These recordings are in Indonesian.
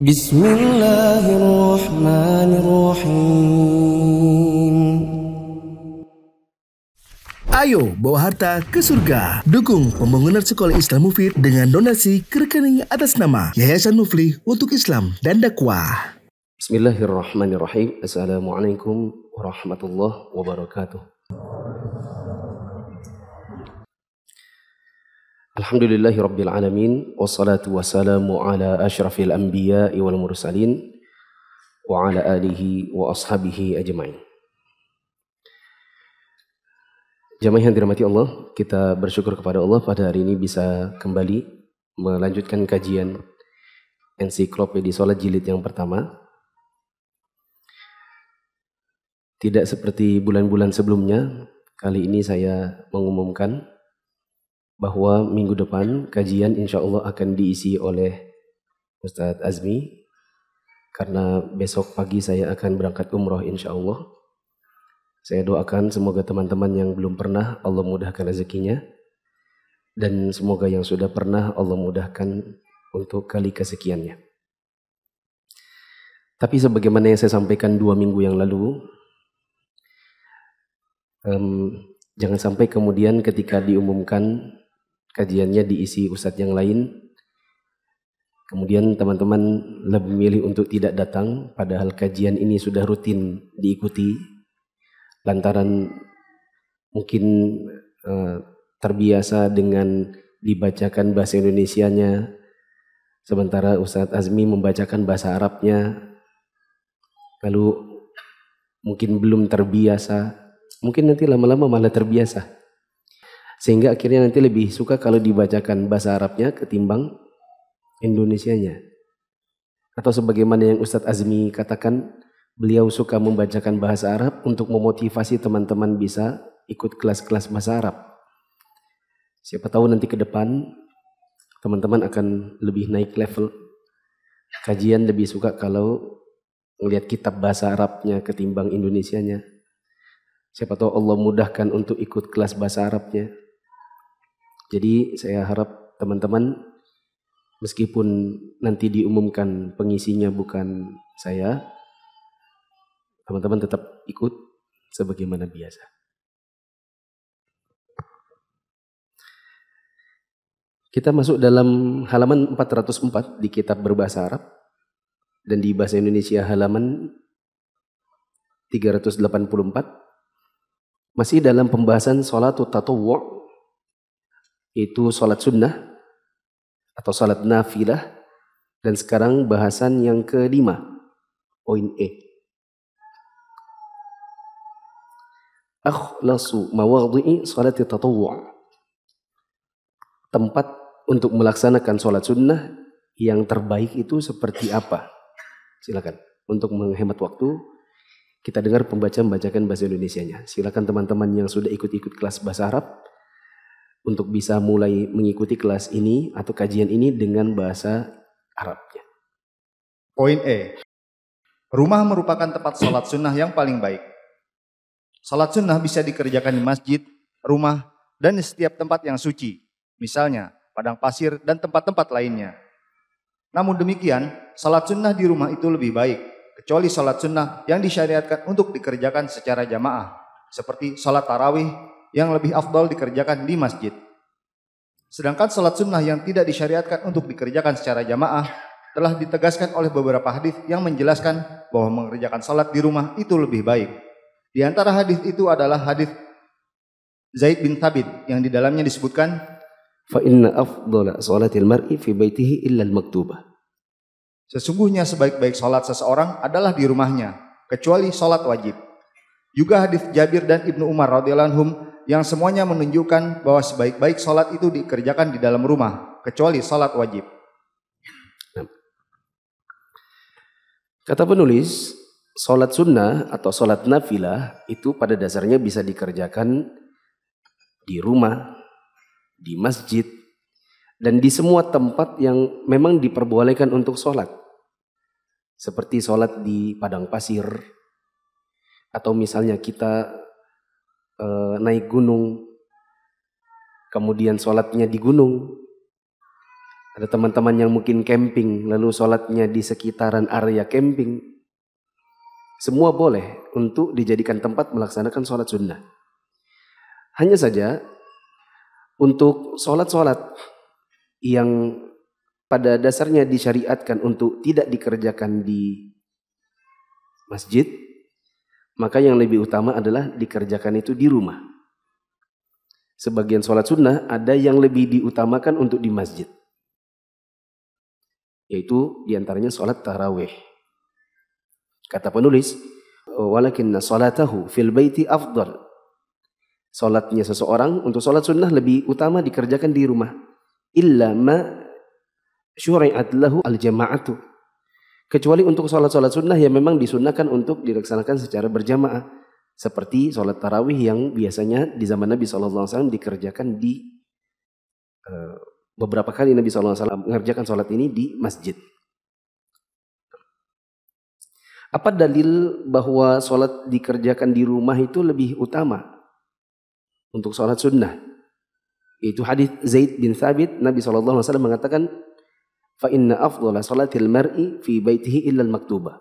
بسم الله الرحمن الرحيم Ayo bawa harta ke surga. Dukung pembangunan sekolah Islam Mufid dengan donasi ke rekening atas nama Yayasan Mufli untuk Islam dan Dakwah. Bismillahirrahmanirrahim. Assalamualaikum warahmatullahi wabarakatuh. Alhamdulillahi Rabbil Alamin Wassalatu wassalamu ala ashrafil anbiya wal mursalin Wa ala alihi wa ashabihi ajma'in Jamaah yang dirahmati Allah Kita bersyukur kepada Allah pada hari ini bisa kembali Melanjutkan kajian Ensiklopedia sholat Jilid yang pertama Tidak seperti bulan-bulan sebelumnya Kali ini saya mengumumkan bahwa minggu depan kajian insya Allah akan diisi oleh Ustadz Azmi karena besok pagi saya akan berangkat umroh insya Allah. Saya doakan semoga teman-teman yang belum pernah Allah mudahkan rezekinya dan semoga yang sudah pernah Allah mudahkan untuk kali kesekiannya. Tapi sebagaimana yang saya sampaikan dua minggu yang lalu, um, jangan sampai kemudian ketika diumumkan kajiannya diisi ustadz yang lain. Kemudian teman-teman lebih milih untuk tidak datang padahal kajian ini sudah rutin diikuti lantaran mungkin eh, terbiasa dengan dibacakan bahasa Indonesianya sementara Ustadz Azmi membacakan bahasa Arabnya lalu mungkin belum terbiasa mungkin nanti lama-lama malah terbiasa sehingga akhirnya nanti lebih suka kalau dibacakan bahasa Arabnya ketimbang Indonesianya. Atau sebagaimana yang Ustadz Azmi katakan, beliau suka membacakan bahasa Arab untuk memotivasi teman-teman bisa ikut kelas-kelas bahasa Arab. Siapa tahu nanti ke depan teman-teman akan lebih naik level. Kajian lebih suka kalau melihat kitab bahasa Arabnya ketimbang Indonesianya. Siapa tahu Allah mudahkan untuk ikut kelas bahasa Arabnya. Jadi saya harap teman-teman meskipun nanti diumumkan pengisinya bukan saya, teman-teman tetap ikut sebagaimana biasa. Kita masuk dalam halaman 404 di kitab berbahasa Arab dan di bahasa Indonesia halaman 384 masih dalam pembahasan tato tatawwu yaitu sholat sunnah atau sholat nafilah dan sekarang bahasan yang kelima poin E akhlasu mawadhi'i salati tatawwu' tempat untuk melaksanakan sholat sunnah yang terbaik itu seperti apa? Silakan. Untuk menghemat waktu, kita dengar pembacaan membacakan bahasa Indonesianya. Silakan teman-teman yang sudah ikut-ikut kelas bahasa Arab, untuk bisa mulai mengikuti kelas ini atau kajian ini dengan bahasa Arabnya. Poin E. Rumah merupakan tempat sholat sunnah yang paling baik. Sholat sunnah bisa dikerjakan di masjid, rumah, dan di setiap tempat yang suci. Misalnya, padang pasir dan tempat-tempat lainnya. Namun demikian, sholat sunnah di rumah itu lebih baik, kecuali sholat sunnah yang disyariatkan untuk dikerjakan secara jamaah, seperti sholat tarawih yang lebih afdal dikerjakan di masjid. Sedangkan sholat sunnah yang tidak disyariatkan untuk dikerjakan secara jamaah telah ditegaskan oleh beberapa hadis yang menjelaskan bahwa mengerjakan sholat di rumah itu lebih baik. Di antara hadis itu adalah hadis Zaid bin Thabit yang di dalamnya disebutkan fa inna afdala sholatil mar'i fi baitihi illa al Sesungguhnya sebaik-baik sholat seseorang adalah di rumahnya kecuali sholat wajib. Juga hadis Jabir dan Ibnu Umar radhiyallahu yang semuanya menunjukkan bahwa sebaik-baik sholat itu dikerjakan di dalam rumah, kecuali sholat wajib. Nah. Kata penulis, sholat sunnah atau sholat nafilah itu pada dasarnya bisa dikerjakan di rumah, di masjid, dan di semua tempat yang memang diperbolehkan untuk sholat. Seperti sholat di padang pasir, atau misalnya kita e, naik gunung, kemudian sholatnya di gunung. Ada teman-teman yang mungkin camping, lalu sholatnya di sekitaran area camping. Semua boleh untuk dijadikan tempat melaksanakan sholat sunnah. Hanya saja untuk sholat-sholat yang pada dasarnya disyariatkan untuk tidak dikerjakan di masjid, maka yang lebih utama adalah dikerjakan itu di rumah. Sebagian sholat sunnah ada yang lebih diutamakan untuk di masjid. Yaitu diantaranya sholat tarawih. Kata penulis, walakinna sholatahu fil baiti afdal. Sholatnya seseorang untuk sholat sunnah lebih utama dikerjakan di rumah. Illa ma syuri'at lahu al jama'atu. Kecuali untuk sholat-sholat sunnah yang memang disunahkan untuk dilaksanakan secara berjamaah. Seperti sholat tarawih yang biasanya di zaman Nabi SAW dikerjakan di eh, beberapa kali Nabi SAW mengerjakan sholat ini di masjid. Apa dalil bahwa sholat dikerjakan di rumah itu lebih utama untuk sholat sunnah? Itu hadis Zaid bin Thabit, Nabi SAW mengatakan, fa inna afdhala salatil mar'i fi baitihi illa maktubah.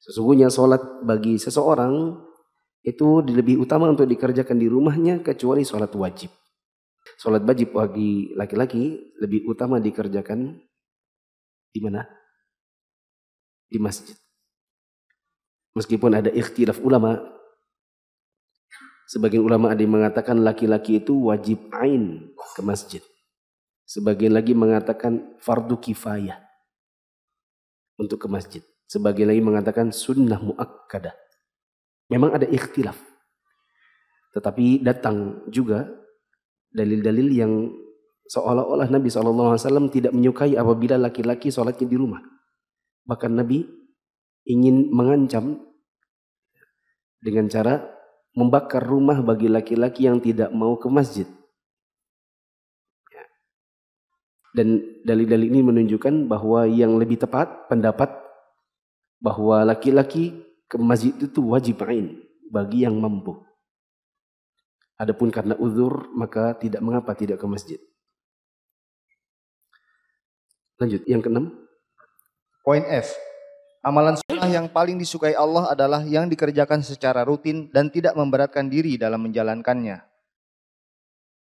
Sesungguhnya salat bagi seseorang itu lebih utama untuk dikerjakan di rumahnya kecuali salat wajib. Salat wajib bagi laki-laki lebih utama dikerjakan di mana? Di masjid. Meskipun ada ikhtilaf ulama, sebagian ulama ada yang mengatakan laki-laki itu wajib ain ke masjid. Sebagian lagi mengatakan fardu kifayah untuk ke masjid. Sebagian lagi mengatakan sunnah muakkadah. Memang ada ikhtilaf. Tetapi datang juga dalil-dalil yang seolah-olah Nabi SAW tidak menyukai apabila laki-laki sholatnya di rumah. Bahkan Nabi ingin mengancam dengan cara membakar rumah bagi laki-laki yang tidak mau ke masjid. Dan dalil-dalil ini menunjukkan bahwa yang lebih tepat pendapat bahwa laki-laki ke masjid itu wajib ain bagi yang mampu. Adapun karena uzur maka tidak mengapa tidak ke masjid. Lanjut yang keenam. Poin F. Amalan sunnah yang paling disukai Allah adalah yang dikerjakan secara rutin dan tidak memberatkan diri dalam menjalankannya.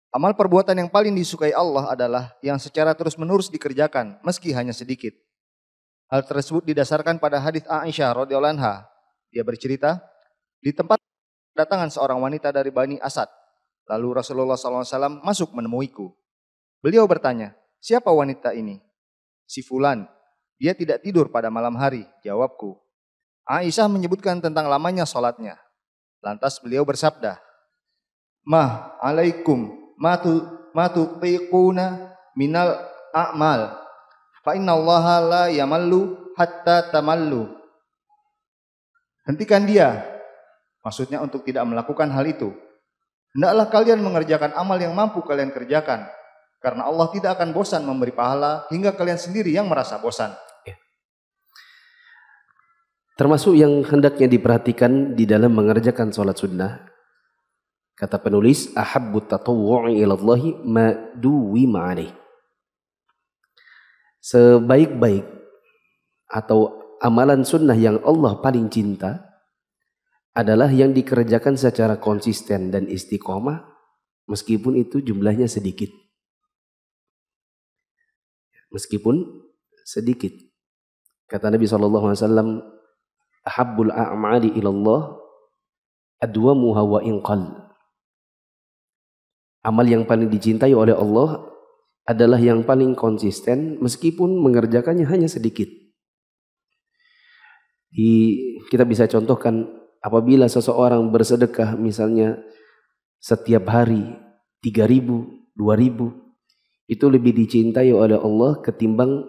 Amal perbuatan yang paling disukai Allah adalah yang secara terus-menerus dikerjakan meski hanya sedikit. Hal tersebut didasarkan pada hadis Aisyah radhiyallahu anha. Dia bercerita, di tempat kedatangan seorang wanita dari Bani Asad. Lalu Rasulullah SAW masuk menemuiku. Beliau bertanya, siapa wanita ini? Si Fulan, dia tidak tidur pada malam hari, jawabku. Aisyah menyebutkan tentang lamanya sholatnya. Lantas beliau bersabda, Mah alaikum matu matu piquna minal a'mal fa inna allaha la yamallu hatta tamallu hentikan dia maksudnya untuk tidak melakukan hal itu hendaklah kalian mengerjakan amal yang mampu kalian kerjakan karena Allah tidak akan bosan memberi pahala hingga kalian sendiri yang merasa bosan ya. Termasuk yang hendaknya diperhatikan di dalam mengerjakan sholat sunnah Kata penulis, ahabbu tatawwu'i ila Allah ma duwi Sebaik-baik atau amalan sunnah yang Allah paling cinta adalah yang dikerjakan secara konsisten dan istiqomah meskipun itu jumlahnya sedikit. Meskipun sedikit. Kata Nabi SAW, Ahabbul a'mali ilallah adwamuha wa inqal. Amal yang paling dicintai oleh Allah adalah yang paling konsisten meskipun mengerjakannya hanya sedikit. Di, kita bisa contohkan apabila seseorang bersedekah misalnya setiap hari 3000, 2000 itu lebih dicintai oleh Allah ketimbang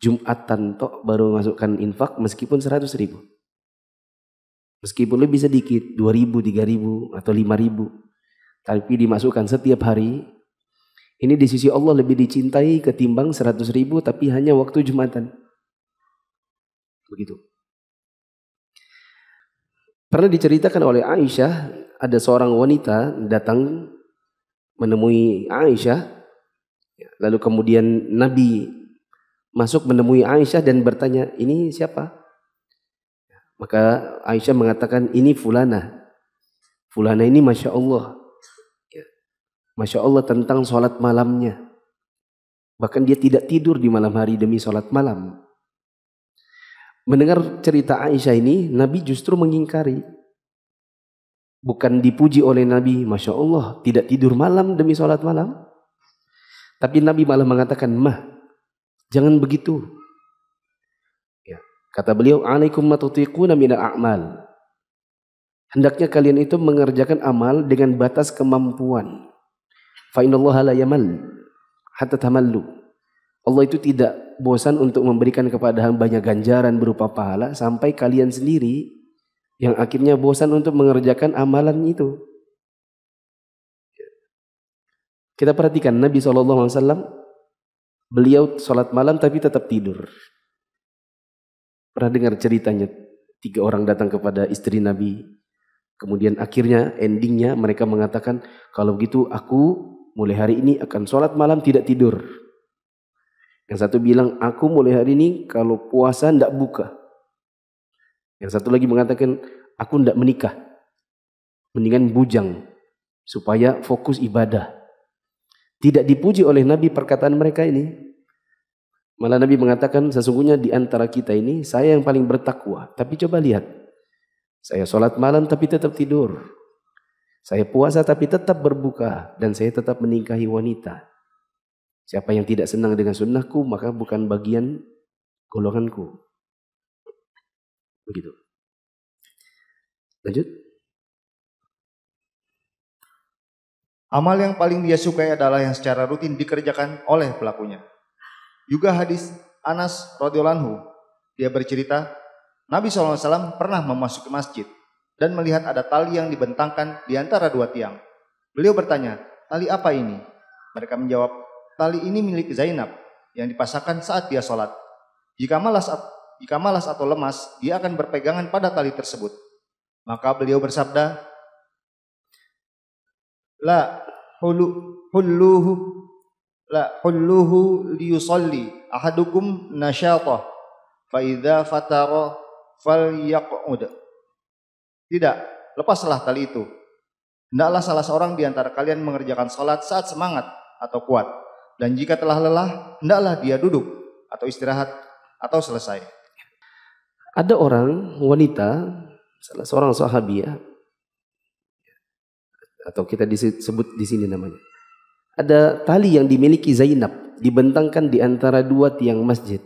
Jumatan tok baru masukkan infak meskipun 100 ribu. Meskipun lebih sedikit 2000, 3000 atau 5000 tapi dimasukkan setiap hari, ini di sisi Allah lebih dicintai ketimbang 100 ribu tapi hanya waktu Jumatan. Begitu. Pernah diceritakan oleh Aisyah, ada seorang wanita datang menemui Aisyah, ya, lalu kemudian Nabi masuk menemui Aisyah dan bertanya, ini siapa? Maka Aisyah mengatakan, ini fulana. Fulana ini Masya Allah. Masya Allah tentang sholat malamnya. Bahkan dia tidak tidur di malam hari demi sholat malam. Mendengar cerita Aisyah ini, Nabi justru mengingkari. Bukan dipuji oleh Nabi, Masya Allah tidak tidur malam demi sholat malam. Tapi Nabi malah mengatakan, mah jangan begitu. Ya. Kata beliau, alaikum matutikuna minal a'mal. Hendaknya kalian itu mengerjakan amal dengan batas kemampuan. Fa la yamal hatta tamallu. Allah itu tidak bosan untuk memberikan kepada hambanya ganjaran berupa pahala sampai kalian sendiri yang akhirnya bosan untuk mengerjakan amalan itu. Kita perhatikan Nabi SAW beliau sholat malam tapi tetap tidur. Pernah dengar ceritanya tiga orang datang kepada istri Nabi. Kemudian akhirnya endingnya mereka mengatakan kalau begitu aku mulai hari ini akan sholat malam tidak tidur. Yang satu bilang, aku mulai hari ini kalau puasa tidak buka. Yang satu lagi mengatakan, aku tidak menikah. Mendingan bujang, supaya fokus ibadah. Tidak dipuji oleh Nabi perkataan mereka ini. Malah Nabi mengatakan, sesungguhnya di antara kita ini, saya yang paling bertakwa. Tapi coba lihat, saya sholat malam tapi tetap tidur. Saya puasa tapi tetap berbuka dan saya tetap menikahi wanita. Siapa yang tidak senang dengan sunnahku maka bukan bagian golonganku. Begitu. Lanjut. Amal yang paling dia sukai adalah yang secara rutin dikerjakan oleh pelakunya. Juga hadis Anas radhiyallahu dia bercerita, Nabi SAW pernah memasuki masjid dan melihat ada tali yang dibentangkan di antara dua tiang. Beliau bertanya, tali apa ini? Mereka menjawab, tali ini milik Zainab yang dipasangkan saat dia sholat. Jika malas, jika malas atau lemas, dia akan berpegangan pada tali tersebut. Maka beliau bersabda, La hulu, hulluhu la hulluhu liyusalli ahadukum nasyatah fa idza fatara falyaq'ud tidak, lepaslah tali itu. Hendaklah salah seorang di antara kalian mengerjakan sholat saat semangat atau kuat. Dan jika telah lelah, hendaklah dia duduk atau istirahat atau selesai. Ada orang wanita, salah seorang sahabiah, ya. atau kita disebut di sini namanya. Ada tali yang dimiliki Zainab dibentangkan di antara dua tiang masjid.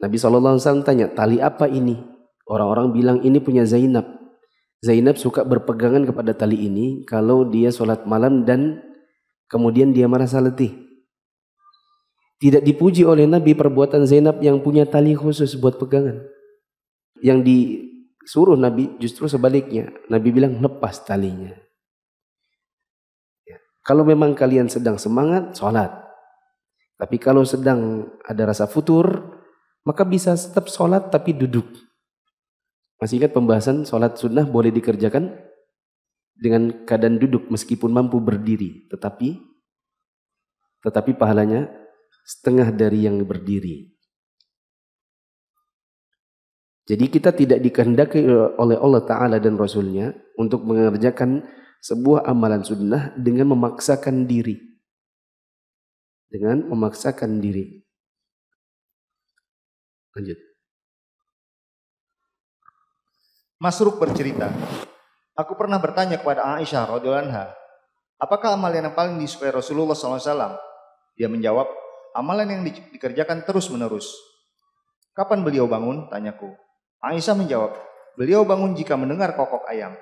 Nabi SAW tanya, tali apa ini? Orang-orang bilang ini punya Zainab. Zainab suka berpegangan kepada tali ini kalau dia sholat malam dan kemudian dia merasa letih. Tidak dipuji oleh Nabi perbuatan Zainab yang punya tali khusus buat pegangan. Yang disuruh Nabi justru sebaliknya. Nabi bilang lepas talinya. Ya. Kalau memang kalian sedang semangat, sholat. Tapi kalau sedang ada rasa futur, maka bisa tetap sholat tapi duduk. Masih ingat pembahasan sholat sunnah boleh dikerjakan dengan keadaan duduk meskipun mampu berdiri, tetapi tetapi pahalanya setengah dari yang berdiri. Jadi kita tidak dikehendaki oleh Allah Ta'ala dan Rasulnya untuk mengerjakan sebuah amalan sunnah dengan memaksakan diri. Dengan memaksakan diri. Lanjut. Masruk bercerita, aku pernah bertanya kepada Aisyah radhiyallahu anha, apakah amalan yang paling disukai Rasulullah SAW? Dia menjawab, amalan yang dikerjakan terus menerus. Kapan beliau bangun? Tanyaku. Aisyah menjawab, beliau bangun jika mendengar kokok ayam.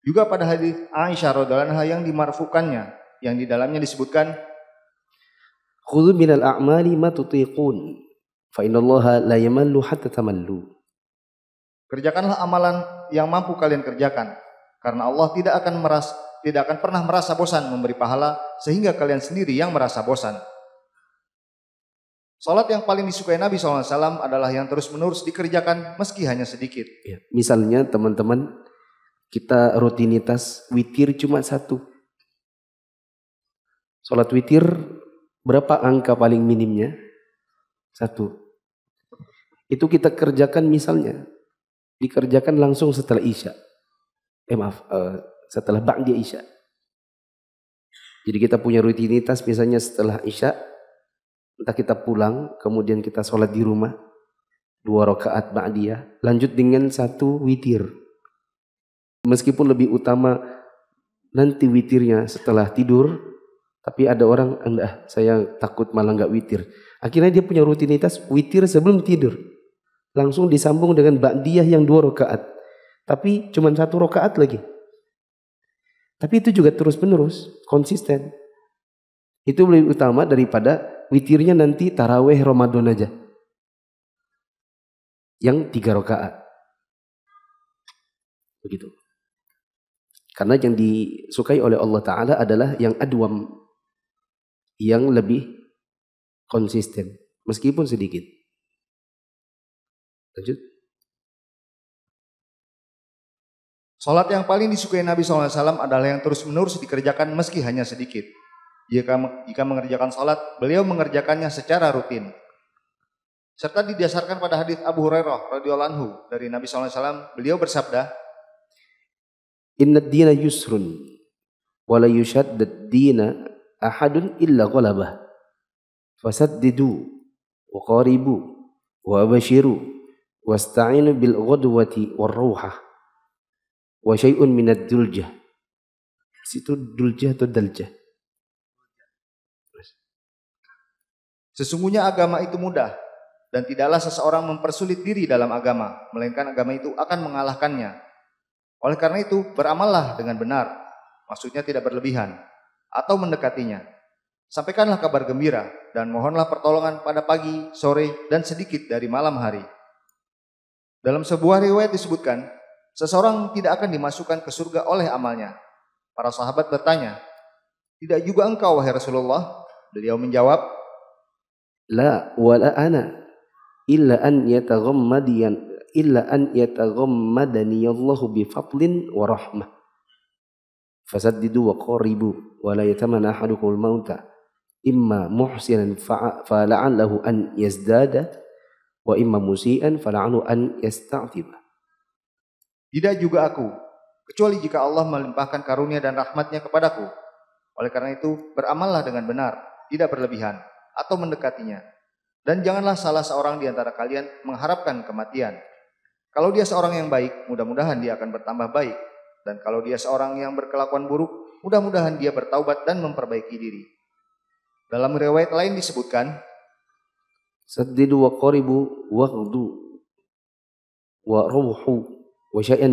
Juga pada hadis Aisyah radhiyallahu anha yang dimarfukannya, yang di dalamnya disebutkan, Khudhu minal a'mali ma tutiqun, fa inallah la yamallu hatta tamallu. Kerjakanlah amalan yang mampu kalian kerjakan karena Allah tidak akan merasa tidak akan pernah merasa bosan memberi pahala sehingga kalian sendiri yang merasa bosan. Salat yang paling disukai Nabi SAW adalah yang terus-menerus dikerjakan meski hanya sedikit. Ya, misalnya teman-teman kita rutinitas witir cuma satu. Salat witir berapa angka paling minimnya? Satu. Itu kita kerjakan misalnya dikerjakan langsung setelah Isya. Eh maaf, uh, setelah dia Isya. Jadi kita punya rutinitas misalnya setelah Isya, entah kita pulang, kemudian kita sholat di rumah, dua rakaat dia, lanjut dengan satu witir. Meskipun lebih utama nanti witirnya setelah tidur, tapi ada orang, enggak ah, saya takut malah nggak witir. Akhirnya dia punya rutinitas witir sebelum tidur langsung disambung dengan ba'diyah yang dua rakaat. Tapi cuma satu rakaat lagi. Tapi itu juga terus-menerus, konsisten. Itu lebih utama daripada witirnya nanti taraweh Ramadan aja. Yang tiga rakaat. Begitu. Karena yang disukai oleh Allah Ta'ala adalah yang aduam Yang lebih konsisten. Meskipun sedikit. Lanjut. Salat yang paling disukai Nabi SAW adalah yang terus-menerus dikerjakan meski hanya sedikit. Jika, jika mengerjakan salat, beliau mengerjakannya secara rutin. Serta didasarkan pada hadis Abu Hurairah radhiyallahu anhu dari Nabi SAW, beliau bersabda, Inna dina yusrun, wala yushaddad dina ahadun illa ghalabah. Fasaddidu, wa qaribu, wa abashiru, wasta'inu bil ghadwati war ruha wa syai'un min ad-duljah situ duljah atau daljah Sesungguhnya agama itu mudah dan tidaklah seseorang mempersulit diri dalam agama, melainkan agama itu akan mengalahkannya. Oleh karena itu, beramallah dengan benar, maksudnya tidak berlebihan atau mendekatinya. Sampaikanlah kabar gembira dan mohonlah pertolongan pada pagi, sore, dan sedikit dari malam hari. Dalam sebuah riwayat disebutkan, seseorang tidak akan dimasukkan ke surga oleh amalnya. Para sahabat bertanya, tidak juga engkau wahai Rasulullah? Beliau menjawab, La wala ana illa an yataghammadiyan illa an yataghammadani Allahu bi fadlin wa rahmah. Fasaddidu wa qaribu wa la yatamanna ahadukum al-mauta imma muhsinan fa'ala'an lahu an yazdada wa imma musian fala'anu an yasta'tiba. Tidak juga aku, kecuali jika Allah melimpahkan karunia dan rahmatnya kepadaku. Oleh karena itu, beramallah dengan benar, tidak berlebihan, atau mendekatinya. Dan janganlah salah seorang di antara kalian mengharapkan kematian. Kalau dia seorang yang baik, mudah-mudahan dia akan bertambah baik. Dan kalau dia seorang yang berkelakuan buruk, mudah-mudahan dia bertaubat dan memperbaiki diri. Dalam riwayat lain disebutkan, wa syai'an min وروحوا وشيئا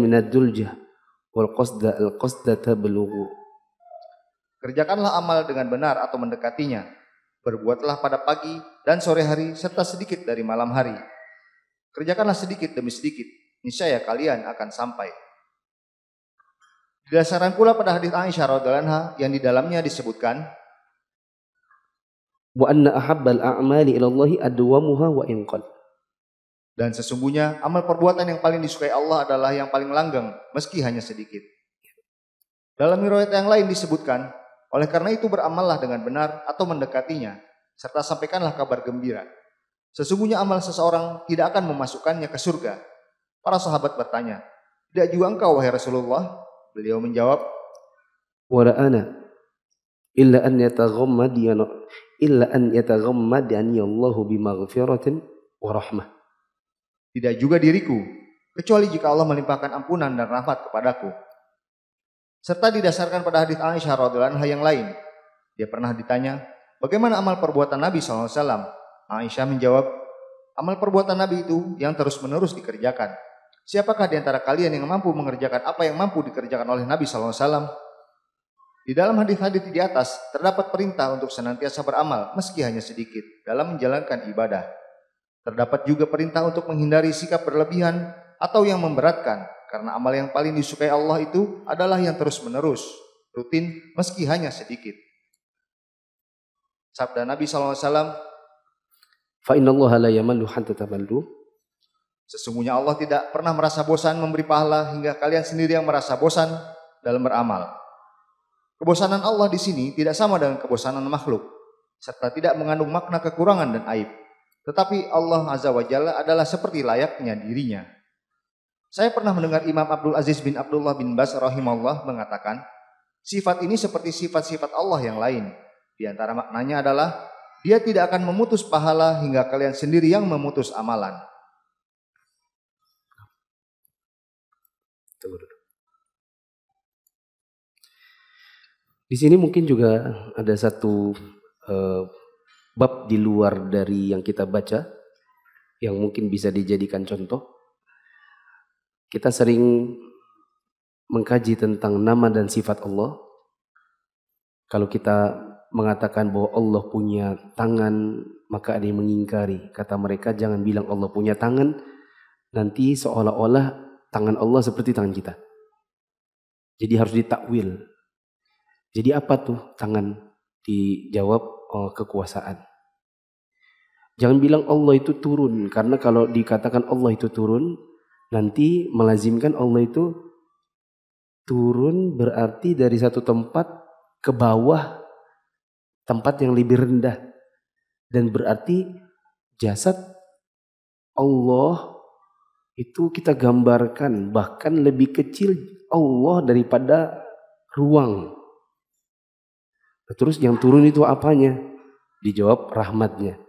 wal qasda al qasda tablughu. Kerjakanlah amal dengan benar atau mendekatinya. Berbuatlah pada pagi dan sore hari serta sedikit dari malam hari. Kerjakanlah sedikit demi sedikit, niscaya kalian akan sampai. Didasarkan pula pada hadis Aisyah radhiallahu yang di dalamnya disebutkan, wa anna ahabbal a'mali ila Allah adwamuha wa inqal Dan sesungguhnya amal perbuatan yang paling disukai Allah adalah yang paling langgeng meski hanya sedikit. Dalam riwayat yang lain disebutkan, oleh karena itu beramallah dengan benar atau mendekatinya serta sampaikanlah kabar gembira. Sesungguhnya amal seseorang tidak akan memasukkannya ke surga. Para sahabat bertanya, "Tidak juga engkau wahai Rasulullah?" Beliau menjawab, wa illa an illa an yataghammadani Allahu bimaghfiratin wa rahmah. Tidak juga diriku kecuali jika Allah melimpahkan ampunan dan rahmat kepadaku. Serta didasarkan pada hadis Aisyah radhiyallahu anha yang lain. Dia pernah ditanya, "Bagaimana amal perbuatan Nabi SAW?" Aisyah menjawab, "Amal perbuatan Nabi itu yang terus-menerus dikerjakan. Siapakah di antara kalian yang mampu mengerjakan apa yang mampu dikerjakan oleh Nabi SAW?" Di dalam hadis-hadis di atas terdapat perintah untuk senantiasa beramal meski hanya sedikit dalam menjalankan ibadah. Terdapat juga perintah untuk menghindari sikap berlebihan atau yang memberatkan karena amal yang paling disukai Allah itu adalah yang terus-menerus, rutin meski hanya sedikit. Sabda Nabi SAW, "Fa la لَا يَمَلُّ Sesungguhnya Allah tidak pernah merasa bosan memberi pahala hingga kalian sendiri yang merasa bosan dalam beramal. Kebosanan Allah di sini tidak sama dengan kebosanan makhluk, serta tidak mengandung makna kekurangan dan aib. Tetapi Allah Azza wa Jalla adalah seperti layaknya dirinya. Saya pernah mendengar Imam Abdul Aziz bin Abdullah bin Bas rahimahullah mengatakan, sifat ini seperti sifat-sifat Allah yang lain. Di antara maknanya adalah, dia tidak akan memutus pahala hingga kalian sendiri yang memutus amalan. Tunggu dulu. Di sini mungkin juga ada satu uh, bab di luar dari yang kita baca yang mungkin bisa dijadikan contoh. Kita sering mengkaji tentang nama dan sifat Allah. Kalau kita mengatakan bahwa Allah punya tangan, maka ada yang mengingkari. Kata mereka, jangan bilang Allah punya tangan, nanti seolah-olah tangan Allah seperti tangan kita. Jadi harus ditakwil. Jadi apa tuh tangan? Dijawab oh, kekuasaan. Jangan bilang Allah itu turun karena kalau dikatakan Allah itu turun nanti melazimkan Allah itu turun berarti dari satu tempat ke bawah tempat yang lebih rendah dan berarti jasad Allah itu kita gambarkan bahkan lebih kecil Allah daripada ruang Nah, terus yang turun itu apanya? Dijawab rahmatnya.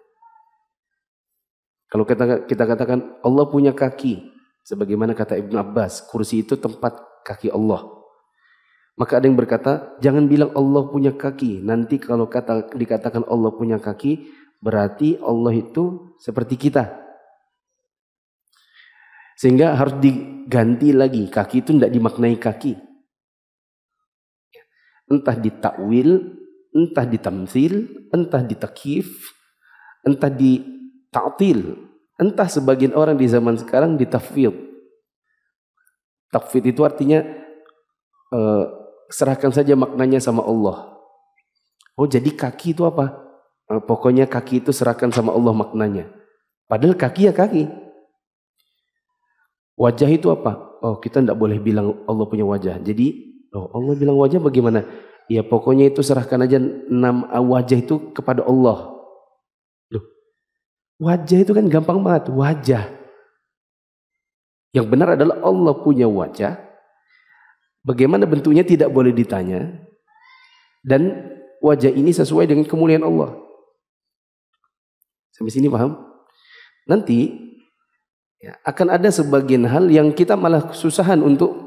Kalau kita, kita katakan Allah punya kaki, sebagaimana kata Ibn Abbas, kursi itu tempat kaki Allah. Maka ada yang berkata, jangan bilang Allah punya kaki. Nanti kalau kata dikatakan Allah punya kaki, berarti Allah itu seperti kita. Sehingga harus diganti lagi. Kaki itu tidak dimaknai kaki. Entah ditakwil entah di tamsil, entah di takif, entah di ta'til, entah sebagian orang di zaman sekarang di tafwid. Tafwid itu artinya uh, serahkan saja maknanya sama Allah. Oh jadi kaki itu apa? Uh, pokoknya kaki itu serahkan sama Allah maknanya. Padahal kaki ya kaki. Wajah itu apa? Oh kita tidak boleh bilang Allah punya wajah. Jadi oh Allah bilang wajah bagaimana? Ya pokoknya itu serahkan aja enam eh, wajah itu kepada Allah. Loh, wajah itu kan gampang banget, wajah. Yang benar adalah Allah punya wajah. Bagaimana bentuknya tidak boleh ditanya. Dan wajah ini sesuai dengan kemuliaan Allah. Sampai sini paham? Nanti ya, akan ada sebagian hal yang kita malah kesusahan untuk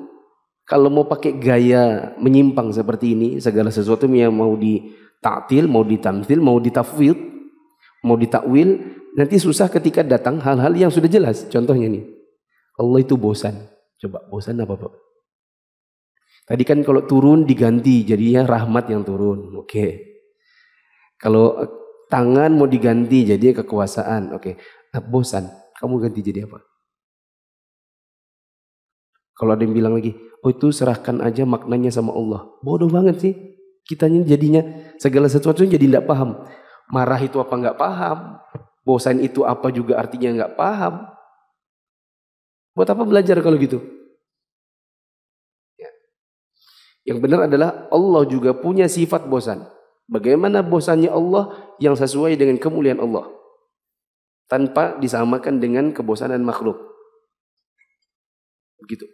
kalau mau pakai gaya menyimpang seperti ini, segala sesuatu yang mau ditaktil, mau ditamsil, mau ditafwid, mau ditakwil, nanti susah ketika datang hal-hal yang sudah jelas. Contohnya nih, Allah itu bosan. Coba bosan apa, Pak? Tadi kan kalau turun diganti jadinya rahmat yang turun. Oke. Okay. Kalau tangan mau diganti jadinya kekuasaan. Oke. Okay. Ah, bosan. Kamu ganti jadi apa? Kalau ada yang bilang lagi, oh itu serahkan aja maknanya sama Allah. Bodoh banget sih. Kitanya jadinya segala sesuatu jadi tidak paham. Marah itu apa nggak paham. Bosan itu apa juga artinya nggak paham. Buat apa belajar kalau gitu? Ya. Yang benar adalah Allah juga punya sifat bosan. Bagaimana bosannya Allah yang sesuai dengan kemuliaan Allah. Tanpa disamakan dengan kebosanan makhluk. Begitu.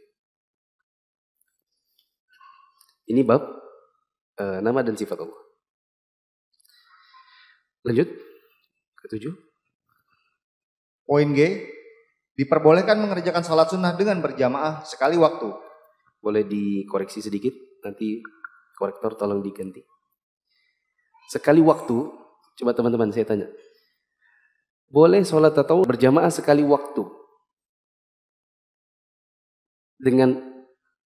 Ini bab uh, nama dan sifat Allah. Lanjut. Ketujuh. Poin G. Diperbolehkan mengerjakan salat sunnah dengan berjamaah sekali waktu. Boleh dikoreksi sedikit. Nanti korektor tolong diganti. Sekali waktu. Coba teman-teman saya tanya. Boleh sholat atau berjamaah sekali waktu. Dengan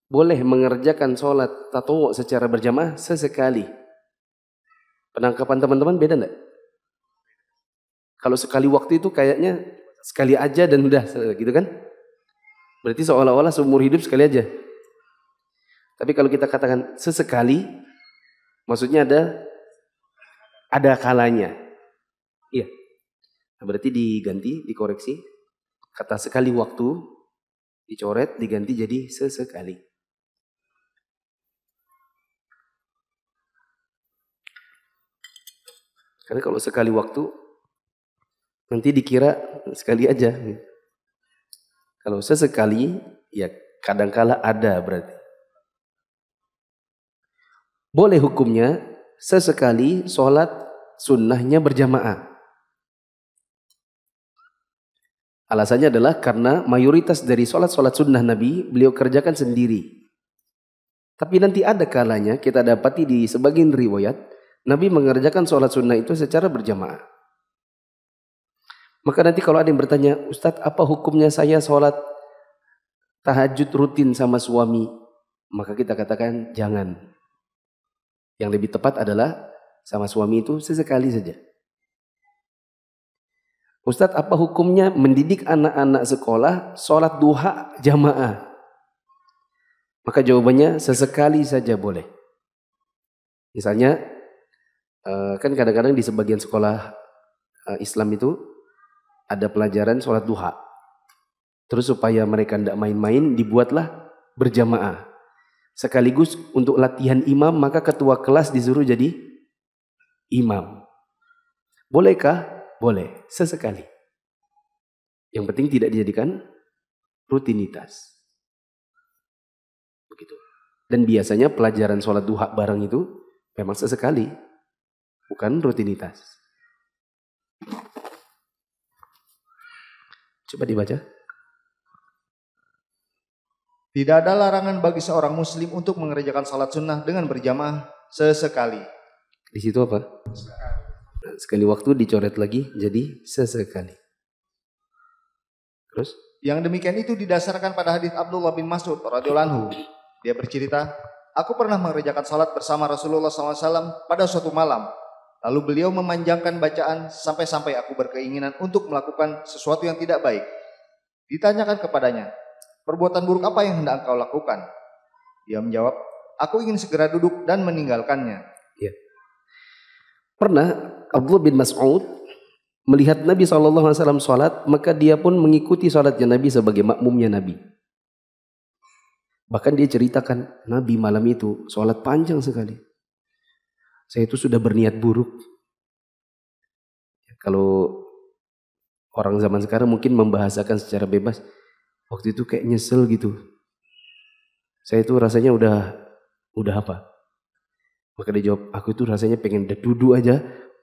boleh mengerjakan sholat tatwa secara berjamaah sesekali. Penangkapan teman-teman beda enggak? Kalau sekali waktu itu kayaknya sekali aja dan udah gitu kan? Berarti seolah-olah seumur hidup sekali aja. Tapi kalau kita katakan sesekali, maksudnya ada ada kalanya. Iya. Nah, berarti diganti, dikoreksi. Kata sekali waktu dicoret, diganti jadi sesekali. Karena kalau sekali waktu nanti dikira sekali aja. kalau Kalau sesekali ya kadangkala ada berarti. Boleh hukumnya sesekali sholat sunnahnya berjamaah. Alasannya adalah karena mayoritas dari sholat-sholat sunnah Nabi beliau kerjakan sendiri. Tapi nanti ada kalanya kita dapati di sebagian riwayat Nabi mengerjakan sholat sunnah itu secara berjamaah. Maka nanti kalau ada yang bertanya, Ustadz apa hukumnya saya sholat tahajud rutin sama suami? Maka kita katakan jangan. Yang lebih tepat adalah sama suami itu sesekali saja. Ustadz apa hukumnya mendidik anak-anak sekolah sholat duha jamaah? Maka jawabannya sesekali saja boleh. Misalnya Eh, kan kadang-kadang di sebagian sekolah eh, Islam itu ada pelajaran sholat duha. Terus supaya mereka tidak main-main dibuatlah berjamaah. Sekaligus untuk latihan imam maka ketua kelas disuruh jadi imam. Bolehkah? Boleh, sesekali. Yang penting tidak dijadikan rutinitas. Begitu. Dan biasanya pelajaran sholat duha bareng itu memang sesekali bukan rutinitas. Coba dibaca. Tidak ada larangan bagi seorang muslim untuk mengerjakan salat sunnah dengan berjamaah sesekali. Di situ apa? Sekali waktu dicoret lagi jadi sesekali. Terus? Yang demikian itu didasarkan pada hadis Abdullah bin Mas'ud radhiyallahu Dia bercerita, aku pernah mengerjakan salat bersama Rasulullah SAW pada suatu malam. Lalu beliau memanjangkan bacaan sampai-sampai aku berkeinginan untuk melakukan sesuatu yang tidak baik. Ditanyakan kepadanya, perbuatan buruk apa yang hendak engkau lakukan? Dia menjawab, aku ingin segera duduk dan meninggalkannya. Ya. Pernah Abdullah bin Mas'ud melihat Nabi SAW sholat, maka dia pun mengikuti sholatnya Nabi sebagai makmumnya Nabi. Bahkan dia ceritakan, Nabi malam itu sholat panjang sekali saya itu sudah berniat buruk. Kalau orang zaman sekarang mungkin membahasakan secara bebas, waktu itu kayak nyesel gitu. Saya itu rasanya udah udah apa? Maka dia jawab, aku itu rasanya pengen duduk aja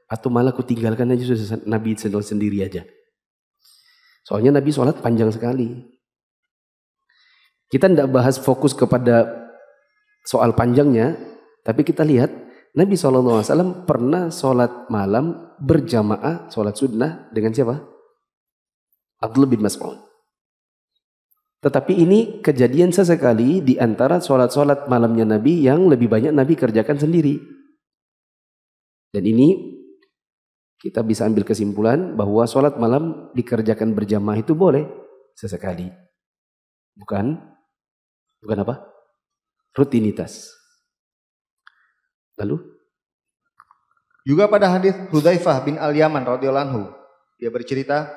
atau malah aku tinggalkan aja sudah Nabi sendal sendiri aja. Soalnya Nabi sholat panjang sekali. Kita tidak bahas fokus kepada soal panjangnya, tapi kita lihat Nabi SAW pernah sholat malam berjamaah sholat sunnah dengan siapa? Abdullah bin Mas'ud. Tetapi ini kejadian sesekali di antara sholat-sholat malamnya Nabi yang lebih banyak Nabi kerjakan sendiri. Dan ini kita bisa ambil kesimpulan bahwa sholat malam dikerjakan berjamaah itu boleh sesekali. Bukan, bukan apa? Rutinitas. Lalu? Juga pada hadis Hudzaifah bin Al-Yaman radhiyallahu dia bercerita,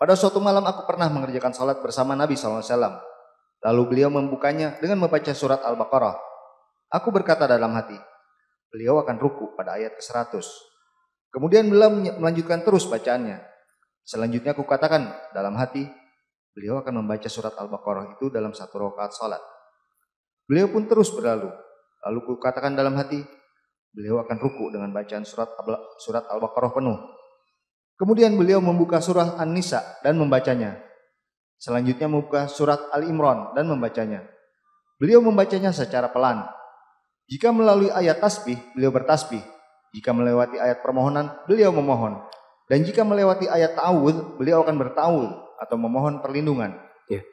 pada suatu malam aku pernah mengerjakan salat bersama Nabi sallallahu alaihi wasallam. Lalu beliau membukanya dengan membaca surat Al-Baqarah. Aku berkata dalam hati, beliau akan ruku pada ayat ke-100. Kemudian beliau melanjutkan terus bacaannya. Selanjutnya aku katakan dalam hati, beliau akan membaca surat Al-Baqarah itu dalam satu rakaat salat. Beliau pun terus berlalu. Lalu ku katakan dalam hati, Beliau akan ruku dengan bacaan surat surat Al-Baqarah penuh. Kemudian beliau membuka surah An-Nisa dan membacanya. Selanjutnya membuka surat Al-Imran dan membacanya. Beliau membacanya secara pelan. Jika melalui ayat tasbih, beliau bertasbih. Jika melewati ayat permohonan, beliau memohon. Dan jika melewati ayat ta'awud, beliau akan bertawud atau memohon perlindungan. Ya.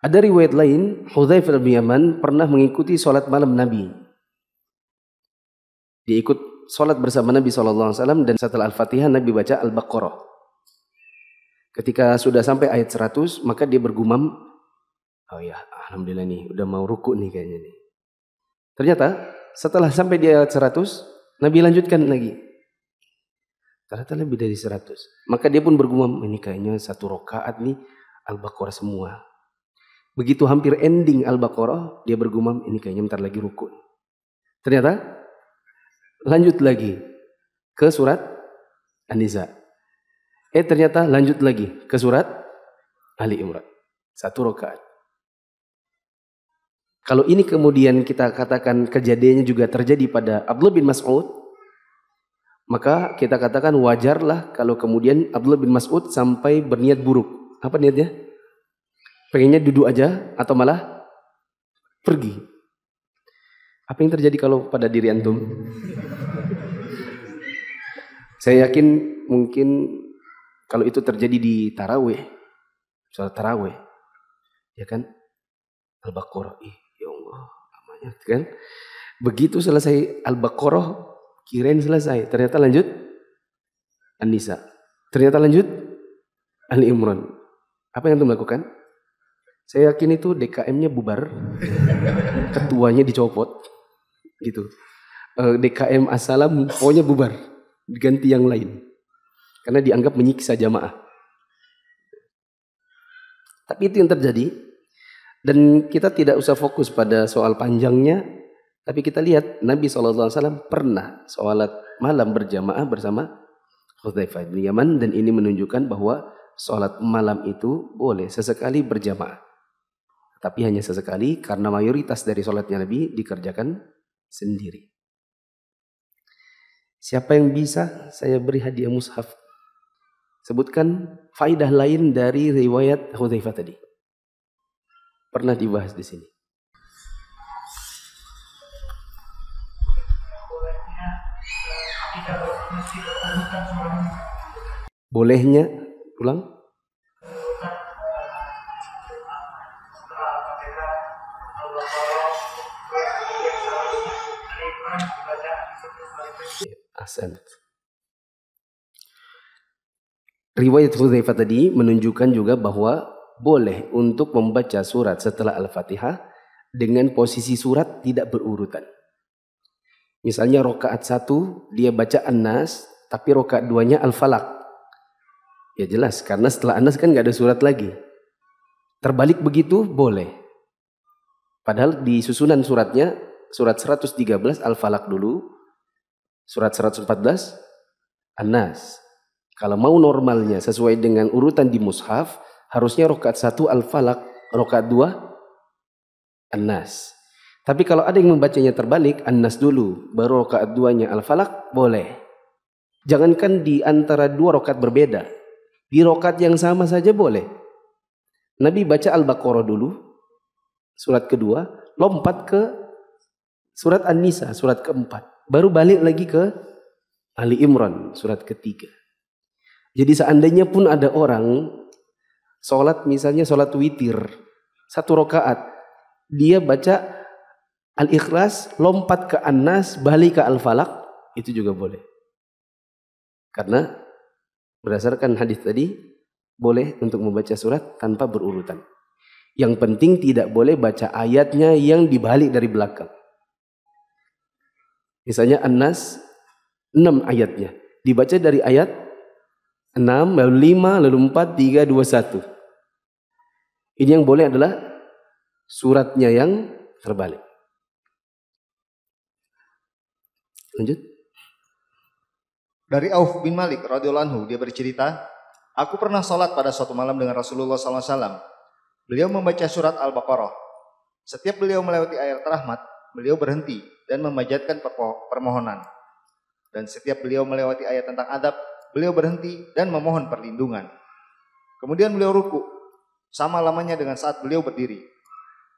Ada riwayat lain, Hudzaifah bin Yaman pernah mengikuti sholat malam Nabi dia ikut sholat bersama Nabi SAW dan setelah Al-Fatihah Nabi baca Al-Baqarah. Ketika sudah sampai ayat 100 maka dia bergumam, oh ya Alhamdulillah nih udah mau ruku nih kayaknya nih. Ternyata setelah sampai di ayat 100 Nabi lanjutkan lagi. Ternyata lebih dari 100. Maka dia pun bergumam, ini kayaknya satu rokaat nih Al-Baqarah semua. Begitu hampir ending Al-Baqarah, dia bergumam, ini kayaknya bentar lagi rukun. Ternyata Lanjut lagi ke surat An-Nisa. Eh ternyata lanjut lagi ke surat Ali Imran. Satu rakaat. Kalau ini kemudian kita katakan kejadiannya juga terjadi pada Abdullah bin Mas'ud, maka kita katakan wajarlah kalau kemudian Abdullah bin Mas'ud sampai berniat buruk. Apa niatnya? Pengennya duduk aja atau malah pergi. Apa yang terjadi kalau pada diri antum? Saya yakin mungkin kalau itu terjadi di tarawih, sholat tarawih, ya kan? Al-Baqarah, ya Allah, namanya kan? Begitu selesai Al-Baqarah, kirain selesai, ternyata lanjut An-Nisa. Ternyata lanjut Ali Imran. Apa yang antum lakukan? Saya yakin itu DKM-nya bubar, ketuanya dicopot gitu. Eh, DKM Assalam pokoknya bubar, diganti yang lain. Karena dianggap menyiksa jamaah. Tapi itu yang terjadi. Dan kita tidak usah fokus pada soal panjangnya. Tapi kita lihat Nabi SAW pernah sholat malam berjamaah bersama Hudzaifah bin Yaman. Dan ini menunjukkan bahwa sholat malam itu boleh sesekali berjamaah. Tapi hanya sesekali karena mayoritas dari sholatnya Nabi dikerjakan sendiri. Siapa yang bisa saya beri hadiah mushaf. Sebutkan faidah lain dari riwayat Hudzaifah tadi. Pernah dibahas di sini. Bolehnya ulang Ahsanat. Riwayat Hudzaifah tadi menunjukkan juga bahwa boleh untuk membaca surat setelah Al-Fatihah dengan posisi surat tidak berurutan. Misalnya rokaat satu dia baca An-Nas tapi rokaat duanya Al-Falak. Ya jelas karena setelah An-Nas kan nggak ada surat lagi. Terbalik begitu boleh. Padahal di susunan suratnya surat 113 Al-Falak dulu, Surat 114 Anas. Kalau mau normalnya sesuai dengan urutan di mushaf, harusnya rokat 1 al Falak, rokat 2 Anas. Tapi kalau ada yang membacanya terbalik, Anas dulu, baru rokat 2-nya al Falak boleh. Jangankan di antara dua rokat berbeda. Di rokat yang sama saja boleh. Nabi baca Al-Baqarah dulu, surat kedua, lompat ke surat An-Nisa, surat keempat baru balik lagi ke Ali Imran surat ketiga. Jadi seandainya pun ada orang sholat misalnya sholat witir satu rokaat dia baca al-ikhlas lompat ke anas balik ke al-falak itu juga boleh karena berdasarkan hadis tadi boleh untuk membaca surat tanpa berurutan yang penting tidak boleh baca ayatnya yang dibalik dari belakang Misalnya Anas, nas 6 ayatnya. Dibaca dari ayat 6, lalu 5, lalu 4, 3, 2, 1. Ini yang boleh adalah suratnya yang terbalik. Lanjut. Dari Auf bin Malik radhiyallahu anhu dia bercerita, aku pernah sholat pada suatu malam dengan Rasulullah SAW. Beliau membaca surat Al-Baqarah. Setiap beliau melewati ayat rahmat, beliau berhenti dan memanjatkan permohonan. Dan setiap beliau melewati ayat tentang adab, beliau berhenti dan memohon perlindungan. Kemudian beliau ruku, sama lamanya dengan saat beliau berdiri.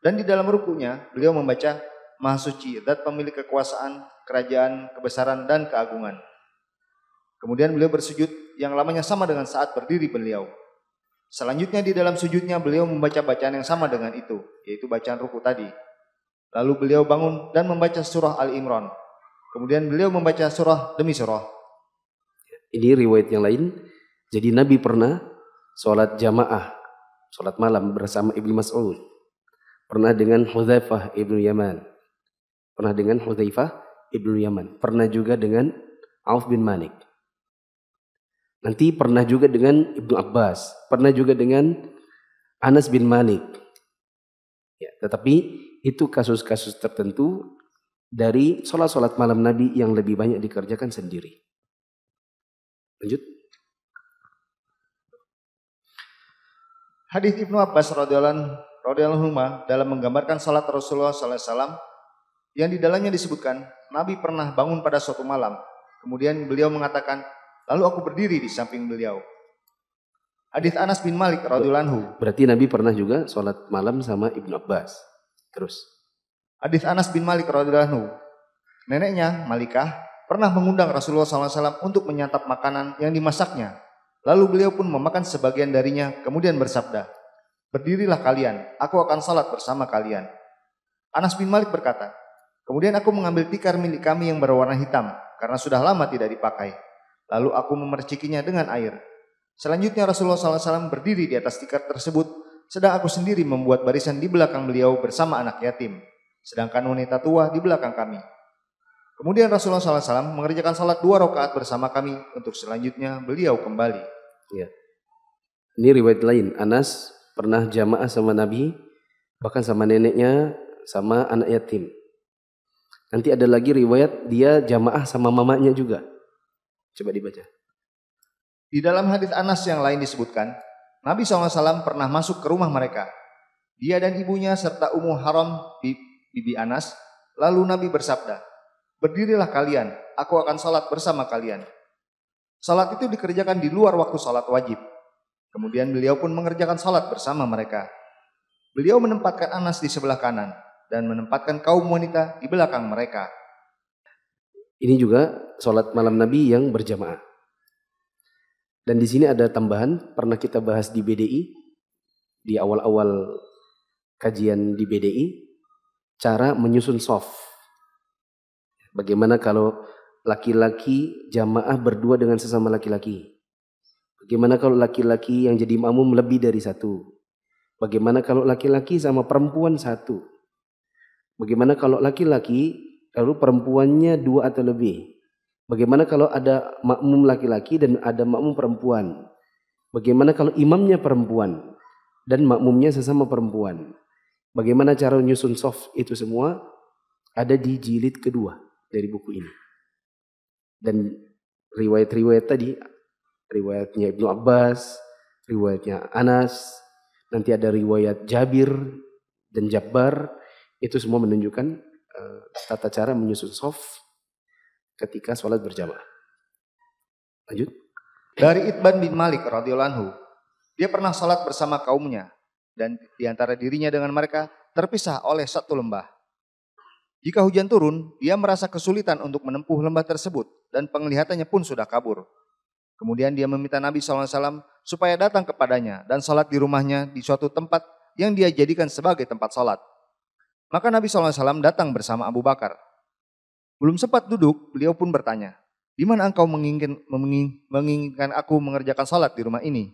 Dan di dalam rukunya, beliau membaca Maha Suci, dat pemilik kekuasaan, kerajaan, kebesaran, dan keagungan. Kemudian beliau bersujud yang lamanya sama dengan saat berdiri beliau. Selanjutnya di dalam sujudnya beliau membaca bacaan yang sama dengan itu, yaitu bacaan ruku tadi. Lalu beliau bangun dan membaca surah Al-Imran. Kemudian beliau membaca surah demi surah. Ini riwayat yang lain. Jadi Nabi pernah sholat jamaah, sholat malam bersama Ibnu Mas'ud. Pernah dengan Hudzaifah Ibnu Yaman. Pernah dengan Hudzaifah Ibnu Yaman. Pernah juga dengan Auf bin Malik. Nanti pernah juga dengan Ibnu Abbas. Pernah juga dengan Anas bin Malik. Ya, tetapi itu kasus-kasus tertentu dari sholat-sholat malam Nabi yang lebih banyak dikerjakan sendiri. Lanjut. Hadis Ibnu Abbas radhiyallahu anhu dalam menggambarkan salat Rasulullah Sallallahu Alaihi Wasallam yang di dalamnya disebutkan Nabi pernah bangun pada suatu malam. Kemudian beliau mengatakan, lalu aku berdiri di samping beliau. Hadis Anas bin Malik radhiyallahu Berarti Nabi pernah juga sholat malam sama Ibnu Abbas. Terus. Hadis Anas bin Malik radhiyallahu neneknya Malikah pernah mengundang Rasulullah SAW untuk menyantap makanan yang dimasaknya. Lalu beliau pun memakan sebagian darinya, kemudian bersabda, Berdirilah kalian, aku akan salat bersama kalian. Anas bin Malik berkata, Kemudian aku mengambil tikar milik kami yang berwarna hitam, karena sudah lama tidak dipakai. Lalu aku memercikinya dengan air. Selanjutnya Rasulullah SAW berdiri di atas tikar tersebut sedang aku sendiri membuat barisan di belakang beliau bersama anak yatim, sedangkan wanita tua di belakang kami. Kemudian Rasulullah SAW mengerjakan salat dua rakaat bersama kami untuk selanjutnya beliau kembali. Ya. Ini riwayat lain. Anas pernah jamaah sama Nabi, bahkan sama neneknya, sama anak yatim. Nanti ada lagi riwayat dia jamaah sama mamanya juga. Coba dibaca. Di dalam hadis Anas yang lain disebutkan, Nabi SAW pernah masuk ke rumah mereka. Dia dan ibunya serta Ummu Haram, Bibi Anas. Lalu Nabi bersabda, Berdirilah kalian, aku akan sholat bersama kalian. Sholat itu dikerjakan di luar waktu sholat wajib. Kemudian beliau pun mengerjakan sholat bersama mereka. Beliau menempatkan Anas di sebelah kanan dan menempatkan kaum wanita di belakang mereka. Ini juga sholat malam Nabi yang berjamaah. Dan di sini ada tambahan, pernah kita bahas di BDI, di awal-awal kajian di BDI, cara menyusun soft. Bagaimana kalau laki-laki jamaah berdua dengan sesama laki-laki? Bagaimana kalau laki-laki yang jadi makmum lebih dari satu? Bagaimana kalau laki-laki sama perempuan satu? Bagaimana kalau laki-laki lalu perempuannya dua atau lebih? Bagaimana kalau ada makmum laki-laki dan ada makmum perempuan? Bagaimana kalau imamnya perempuan dan makmumnya sesama perempuan? Bagaimana cara menyusun soft itu semua ada di jilid kedua dari buku ini. Dan riwayat-riwayat tadi, riwayatnya Ibnu Abbas, riwayatnya Anas, nanti ada riwayat Jabir dan Jabbar, itu semua menunjukkan eh, tata cara menyusun soft ketika sholat berjamaah. Lanjut. Dari Itban bin Malik radhiyallahu anhu, dia pernah sholat bersama kaumnya dan diantara dirinya dengan mereka terpisah oleh satu lembah. Jika hujan turun, dia merasa kesulitan untuk menempuh lembah tersebut dan penglihatannya pun sudah kabur. Kemudian dia meminta Nabi SAW supaya datang kepadanya dan sholat di rumahnya di suatu tempat yang dia jadikan sebagai tempat sholat. Maka Nabi SAW datang bersama Abu Bakar. Belum sempat duduk, beliau pun bertanya, di mana engkau menginginkan, menginginkan aku mengerjakan salat di rumah ini?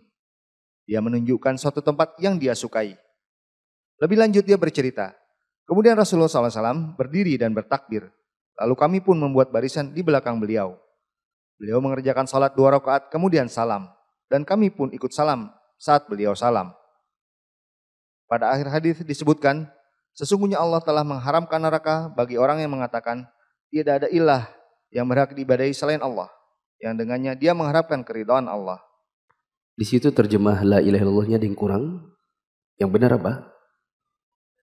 Dia menunjukkan suatu tempat yang dia sukai. Lebih lanjut dia bercerita. Kemudian Rasulullah SAW berdiri dan bertakbir. Lalu kami pun membuat barisan di belakang beliau. Beliau mengerjakan salat dua rakaat kemudian salam. Dan kami pun ikut salam saat beliau salam. Pada akhir hadis disebutkan, sesungguhnya Allah telah mengharamkan neraka bagi orang yang mengatakan, tidak ada ilah yang berhak diibadahi selain Allah yang dengannya dia mengharapkan keridhaan Allah. Di situ terjemah la ilaha illallahnya yang kurang. Yang benar apa?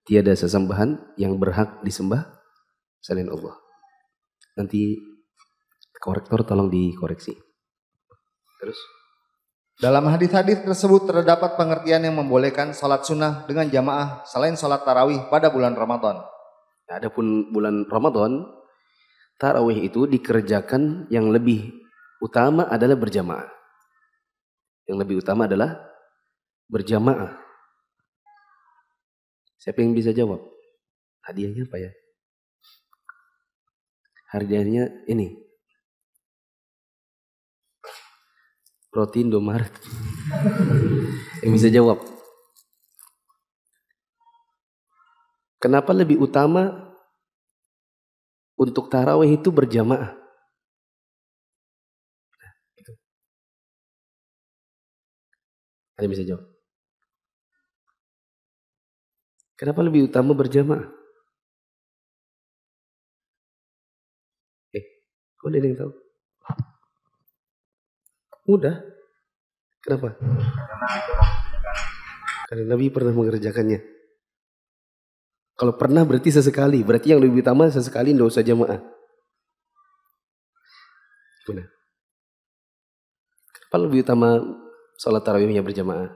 Tiada sesembahan yang berhak disembah selain Allah. Nanti korektor tolong dikoreksi. Terus? Dalam hadis-hadis tersebut terdapat pengertian yang membolehkan salat sunnah dengan jamaah selain salat tarawih pada bulan Ramadan. adapun bulan Ramadan Tarawih itu dikerjakan yang lebih utama adalah berjamaah. Yang lebih utama adalah berjamaah. Siapa yang bisa jawab? Hadiahnya apa ya? Hadiahnya ini. Roti Indomaret. yang bisa jawab. Kenapa lebih utama untuk tarawih itu berjamaah. Nah, gitu. Ada bisa jawab? Kenapa lebih utama berjamaah? Eh, kok ada yang tahu? Mudah. Kenapa? Karena Nabi pernah mengerjakannya. Kalau pernah berarti sesekali. Berarti yang lebih utama sesekali tidak usah jamaah. Gimana? Kenapa lebih utama sholat tarawihnya berjamaah?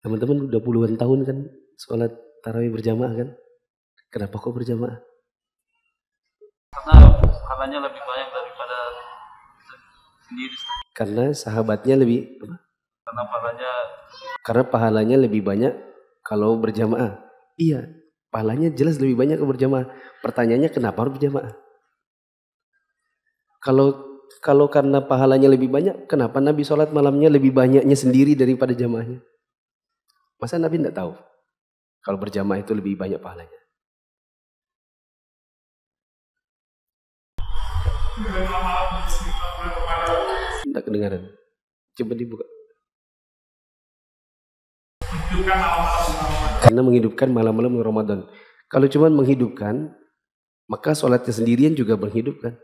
Teman-teman udah puluhan tahun kan sholat tarawih berjamaah kan? Kenapa kok berjamaah? Karena pahalanya lebih banyak daripada sendiri. Karena sahabatnya lebih apa? Karena pahalanya Karena pahalanya lebih banyak kalau berjamaah. Iya, pahalanya jelas lebih banyak kalau berjamaah. Pertanyaannya kenapa harus berjamaah? Kalau kalau karena pahalanya lebih banyak, kenapa Nabi sholat malamnya lebih banyaknya sendiri daripada jamaahnya? Masa Nabi tidak tahu? Kalau berjamaah itu lebih banyak pahalanya. Tidak kedengaran. Coba dibuka. Karena menghidupkan malam-malam Ramadan. Kalau cuma menghidupkan, maka sholatnya sendirian juga menghidupkan.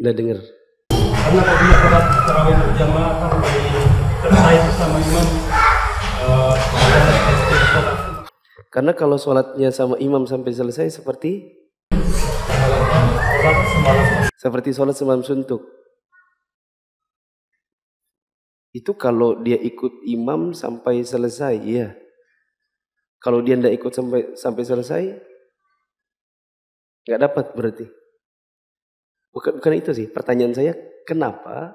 Tidak dengar. Karena tadi sholat terawih berjamaah kan terkait sama imam. Karena kalau sholatnya sama imam sampai selesai seperti seperti sholat semalam suntuk. Itu kalau dia ikut imam sampai selesai, ya. Kalau dia tidak ikut sampai sampai selesai, nggak dapat berarti. Bukan, bukan itu sih. Pertanyaan saya, kenapa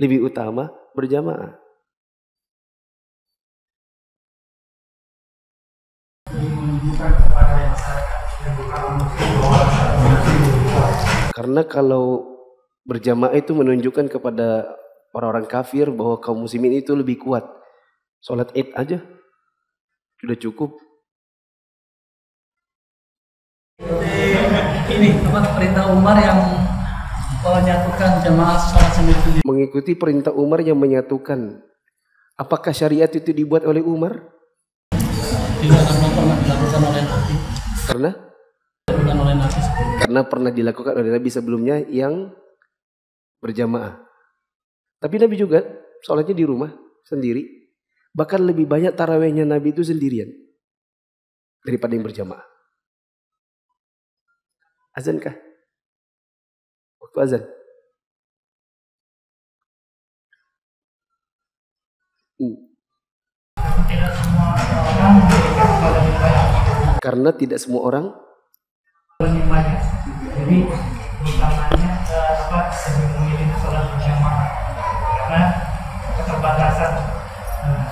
lebih utama berjamaah? Karena kalau berjamaah itu menunjukkan kepada para orang kafir bahwa kaum muslimin itu lebih kuat. Sholat id aja sudah cukup. Ini tempat perintah Umar yang menyatukan jamaah sholat sendiri. Mengikuti perintah Umar yang menyatukan. Apakah syariat itu dibuat oleh Umar? Tidak akan pernah dilakukan oleh Nabi. Karena? Karena pernah dilakukan oleh Nabi sebelumnya yang berjamaah. Tapi Nabi juga sholatnya di rumah sendiri. Bahkan lebih banyak tarawehnya Nabi itu sendirian daripada yang berjamaah. Azan kah? Waktu azan. Hmm. Karena tidak semua orang banyak jadi utamanya eh, apa lebih memilih sholat berjamaah karena keterbatasan eh,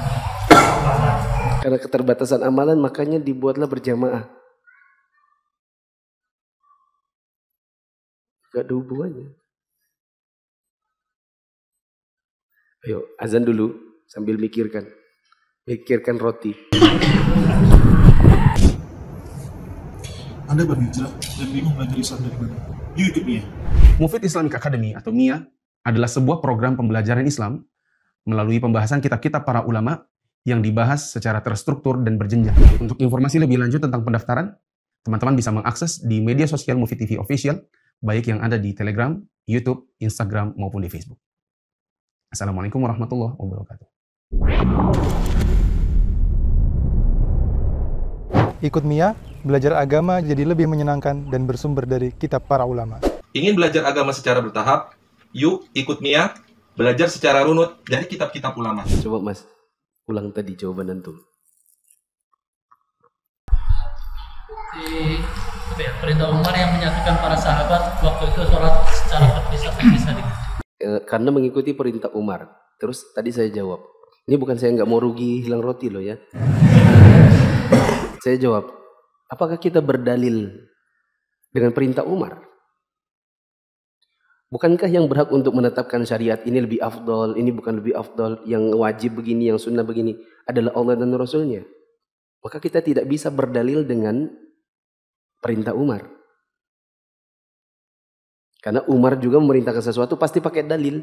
karena keterbatasan amalan makanya dibuatlah berjamaah Gak ada hubungannya. Ayo, azan dulu sambil mikirkan. Mikirkan roti. Anda berhijrah dan bingung belajar Islam dari mana? Yuk ikut MIA. Mufid Islamic Academy atau MIA adalah sebuah program pembelajaran Islam melalui pembahasan kitab-kitab para ulama yang dibahas secara terstruktur dan berjenjang. Untuk informasi lebih lanjut tentang pendaftaran, teman-teman bisa mengakses di media sosial Mufid TV Official, baik yang ada di Telegram, YouTube, Instagram, maupun di Facebook. Assalamualaikum warahmatullahi wabarakatuh. Ikut Mia belajar agama jadi lebih menyenangkan dan bersumber dari kitab para ulama. Ingin belajar agama secara bertahap? Yuk ikut Mia belajar secara runut dari kitab-kitab ulama. Coba Mas, ulang tadi jawaban antum. Di apa ya, perintah Umar yang menyatukan para sahabat waktu itu sholat secara terpisah-terpisah di e, karena mengikuti perintah Umar. Terus tadi saya jawab, ini bukan saya nggak mau rugi hilang roti loh ya. saya jawab, Apakah kita berdalil dengan perintah Umar? Bukankah yang berhak untuk menetapkan syariat ini lebih afdol, ini bukan lebih afdol, yang wajib begini, yang sunnah begini adalah Allah dan Rasulnya. Maka kita tidak bisa berdalil dengan perintah Umar. Karena Umar juga memerintahkan sesuatu pasti pakai dalil.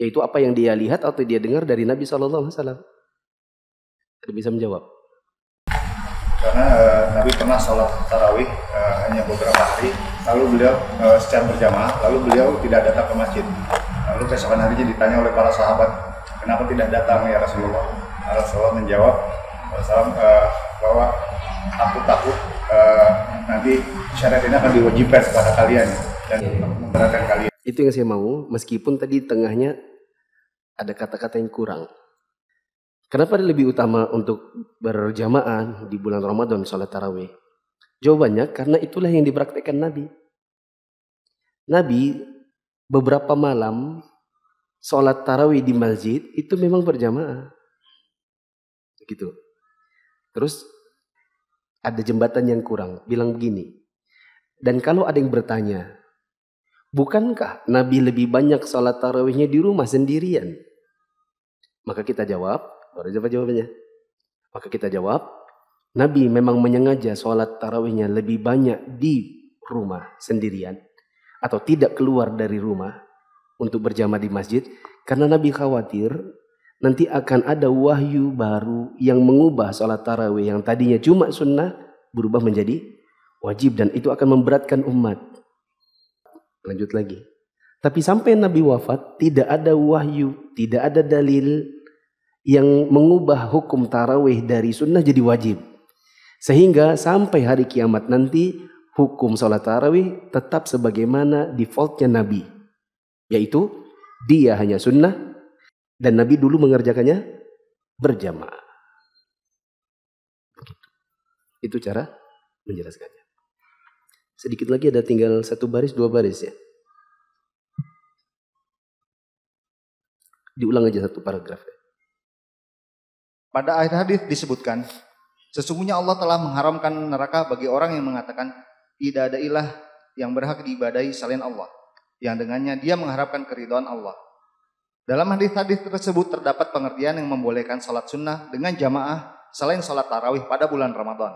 Yaitu apa yang dia lihat atau dia dengar dari Nabi SAW. Tidak bisa menjawab karena uh, Nabi pernah sholat tarawih uh, hanya beberapa hari lalu beliau uh, secara berjamaah lalu beliau tidak datang ke masjid lalu keesokan harinya ditanya oleh para sahabat kenapa tidak datang ya Rasulullah Rasulullah menjawab Rasulullah uh, bahwa aku takut uh, nanti syariat ini akan diwajibkan kepada kalian dan memberatkan kalian itu yang saya mau meskipun tadi tengahnya ada kata-kata yang kurang Kenapa dia lebih utama untuk berjamaah di bulan Ramadan sholat tarawih? Jawabannya karena itulah yang dipraktekkan Nabi. Nabi beberapa malam sholat tarawih di masjid itu memang berjamaah. Begitu. Terus ada jembatan yang kurang, bilang begini. Dan kalau ada yang bertanya, bukankah Nabi lebih banyak sholat tarawihnya di rumah sendirian? Maka kita jawab, Baru jawab jawabannya. Maka kita jawab, Nabi memang menyengaja sholat tarawihnya lebih banyak di rumah sendirian atau tidak keluar dari rumah untuk berjamaah di masjid karena Nabi khawatir nanti akan ada wahyu baru yang mengubah sholat tarawih yang tadinya cuma sunnah berubah menjadi wajib dan itu akan memberatkan umat. Lanjut lagi. Tapi sampai Nabi wafat tidak ada wahyu, tidak ada dalil yang mengubah hukum tarawih dari sunnah jadi wajib. Sehingga sampai hari kiamat nanti hukum sholat tarawih tetap sebagaimana defaultnya Nabi. Yaitu dia hanya sunnah dan Nabi dulu mengerjakannya berjamaah. Itu cara menjelaskannya. Sedikit lagi ada tinggal satu baris, dua baris ya. Diulang aja satu paragraf ya. Pada akhir hadis disebutkan, sesungguhnya Allah telah mengharamkan neraka bagi orang yang mengatakan tidak ada ilah yang berhak diibadahi selain Allah, yang dengannya dia mengharapkan keridhaan Allah. Dalam hadis-hadis tersebut terdapat pengertian yang membolehkan salat sunnah dengan jamaah selain salat tarawih pada bulan Ramadan.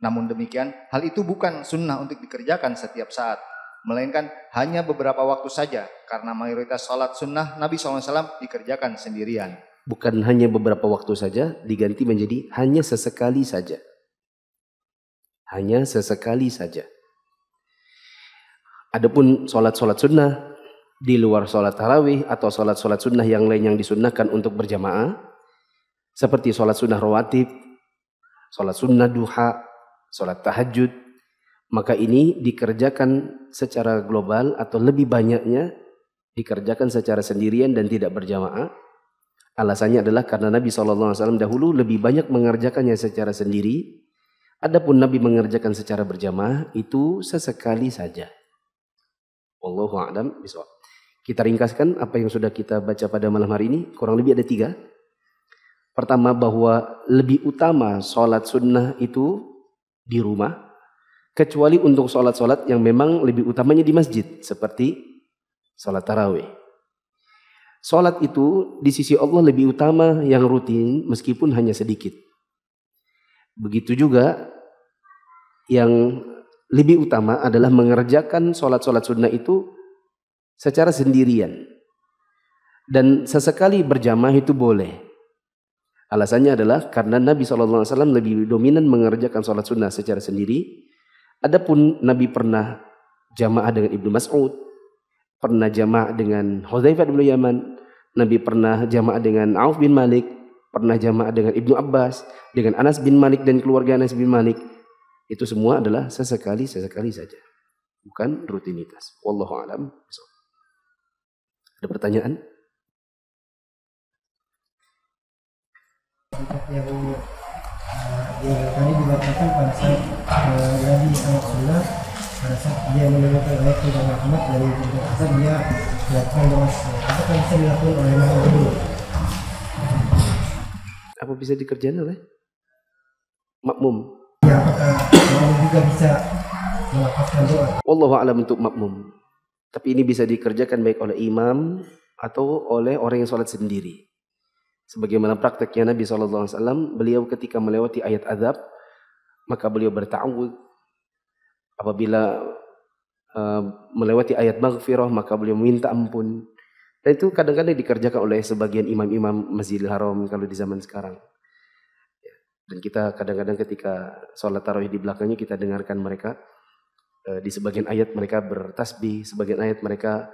Namun demikian, hal itu bukan sunnah untuk dikerjakan setiap saat, melainkan hanya beberapa waktu saja karena mayoritas salat sunnah Nabi SAW dikerjakan sendirian bukan hanya beberapa waktu saja diganti menjadi hanya sesekali saja. Hanya sesekali saja. Adapun sholat-sholat sunnah di luar sholat tarawih atau sholat-sholat sunnah yang lain yang disunnahkan untuk berjamaah seperti sholat sunnah rawatib, sholat sunnah duha, sholat tahajud, maka ini dikerjakan secara global atau lebih banyaknya dikerjakan secara sendirian dan tidak berjamaah Alasannya adalah karena Nabi SAW dahulu lebih banyak mengerjakannya secara sendiri. Adapun Nabi mengerjakan secara berjamaah itu sesekali saja. Wallahu a'lam bishawab. Kita ringkaskan apa yang sudah kita baca pada malam hari ini. Kurang lebih ada tiga. Pertama bahwa lebih utama sholat sunnah itu di rumah. Kecuali untuk sholat-sholat yang memang lebih utamanya di masjid. Seperti sholat tarawih Sholat itu di sisi Allah lebih utama yang rutin meskipun hanya sedikit. Begitu juga yang lebih utama adalah mengerjakan sholat-sholat sunnah itu secara sendirian. Dan sesekali berjamaah itu boleh. Alasannya adalah karena Nabi SAW lebih dominan mengerjakan sholat sunnah secara sendiri. Adapun Nabi pernah jamaah dengan Ibnu Mas'ud, pernah jamaah dengan Hudzaifah bin Yaman, Nabi pernah jamaah dengan Auf bin Malik, pernah jamaah dengan Ibnu Abbas, dengan Anas bin Malik dan keluarga Anas bin Malik. Itu semua adalah sesekali sesekali saja. Bukan rutinitas. Wallahu alam. Ada pertanyaan? Yang tadi pada saat eh, Nabi Muhammad pada saat dia menemukan ayat tentang rahmat dari pintu azab dia melakukan dosa apa yang bisa dilakukan oleh makhluk dulu apa bisa dikerjain oleh makmum ya apakah makmum juga bisa melakukan doa Allah alam untuk makmum tapi ini bisa dikerjakan baik oleh imam atau oleh orang yang sholat sendiri. Sebagaimana prakteknya Nabi SAW, beliau ketika melewati ayat azab, maka beliau bertawud Apabila uh, melewati ayat maghfirah maka beliau minta ampun. Dan itu kadang-kadang dikerjakan oleh sebagian imam-imam Masjidil Haram kalau di zaman sekarang. Ya, dan kita kadang-kadang ketika sholat tarawih di belakangnya kita dengarkan mereka. Eh, di sebagian ayat mereka bertasbih, sebagian ayat mereka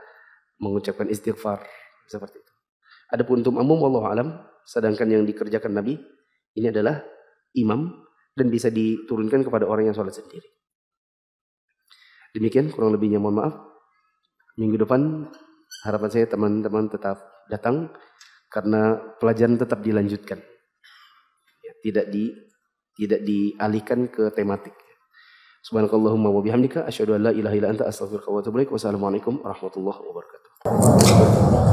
mengucapkan istighfar. Seperti itu. Adapun untuk umum, Allah alam, sedangkan yang dikerjakan Nabi, ini adalah imam dan bisa diturunkan kepada orang yang sholat sendiri. Demikian kurang lebihnya mohon maaf. Minggu depan harapan saya teman-teman tetap datang karena pelajaran tetap dilanjutkan. Ya, tidak di tidak dialihkan ke tematik. Subhanakallahumma wa bihamdika asyhadu an la ilaha illa anta astaghfiruka wa atubu ilaik. Wassalamualaikum warahmatullahi wabarakatuh.